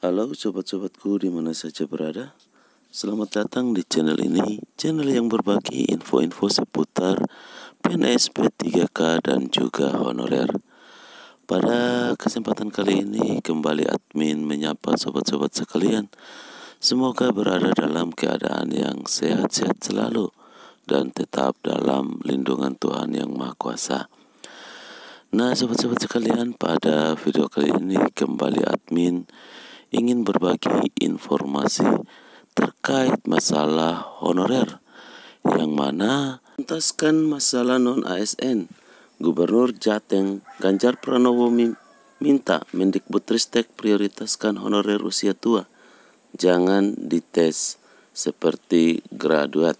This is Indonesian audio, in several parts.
Halo sobat-sobatku di mana saja berada Selamat datang di channel ini Channel yang berbagi info-info seputar PNS P3K dan juga honorer Pada kesempatan kali ini kembali admin menyapa sobat-sobat sekalian Semoga berada dalam keadaan yang sehat-sehat selalu dan tetap dalam lindungan Tuhan Yang Maha Kuasa. Nah, sobat-sobat sekalian, pada video kali ini kembali admin ingin berbagi informasi terkait masalah honorer yang mana menuntaskan masalah non ASN. Gubernur Jateng Ganjar Pranowo minta Mendikbudristek prioritaskan honorer usia tua. Jangan dites seperti graduat.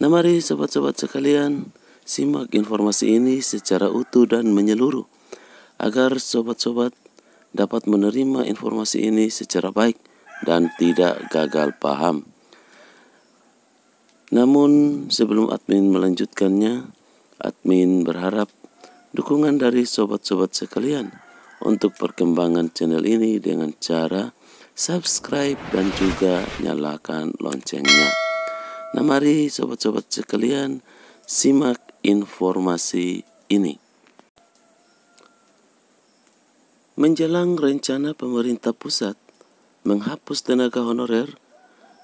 Nah mari sobat-sobat sekalian simak informasi ini secara utuh dan menyeluruh agar sobat-sobat dapat menerima informasi ini secara baik dan tidak gagal paham. Namun, sebelum admin melanjutkannya, admin berharap dukungan dari sobat-sobat sekalian untuk perkembangan channel ini dengan cara subscribe dan juga nyalakan loncengnya. Nah, mari sobat-sobat sekalian simak informasi ini. Menjelang rencana pemerintah pusat menghapus tenaga honorer,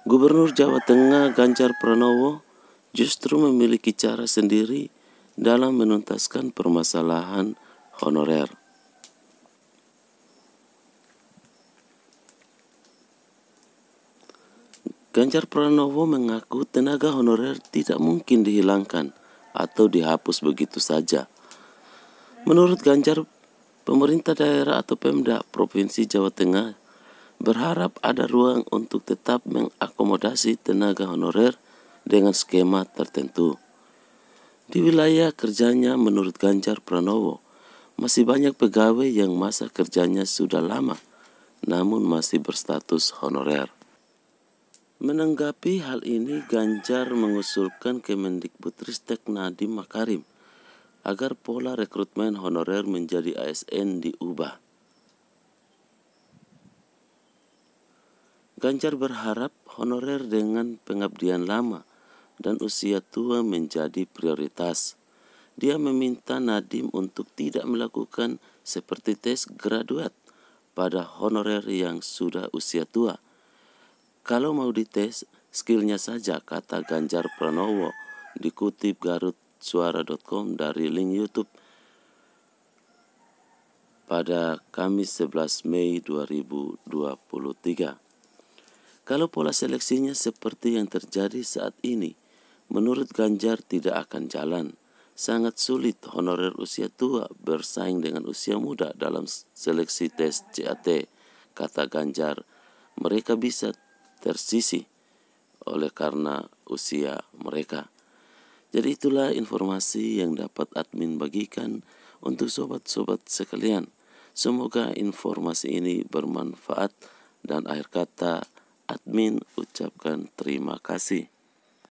Gubernur Jawa Tengah Ganjar Pranowo justru memiliki cara sendiri dalam menuntaskan permasalahan honorer. Ganjar Pranowo mengaku tenaga honorer tidak mungkin dihilangkan atau dihapus begitu saja. Menurut Ganjar pemerintah daerah atau Pemda Provinsi Jawa Tengah berharap ada ruang untuk tetap mengakomodasi tenaga honorer dengan skema tertentu. Di wilayah kerjanya menurut Ganjar Pranowo, masih banyak pegawai yang masa kerjanya sudah lama, namun masih berstatus honorer. Menanggapi hal ini, Ganjar mengusulkan Kemendikbudristek Nadiem Makarim agar pola rekrutmen honorer menjadi ASN diubah. Ganjar berharap honorer dengan pengabdian lama dan usia tua menjadi prioritas. Dia meminta Nadim untuk tidak melakukan seperti tes graduat pada honorer yang sudah usia tua. Kalau mau dites, skillnya saja kata Ganjar Pranowo dikutip Garut suara.com dari link YouTube pada Kamis 11 Mei 2023. Kalau pola seleksinya seperti yang terjadi saat ini, menurut Ganjar tidak akan jalan. Sangat sulit honorer usia tua bersaing dengan usia muda dalam seleksi tes CAT, kata Ganjar. Mereka bisa tersisih oleh karena usia mereka. Jadi itulah informasi yang dapat admin bagikan untuk sobat-sobat sekalian. Semoga informasi ini bermanfaat dan akhir kata admin ucapkan terima kasih.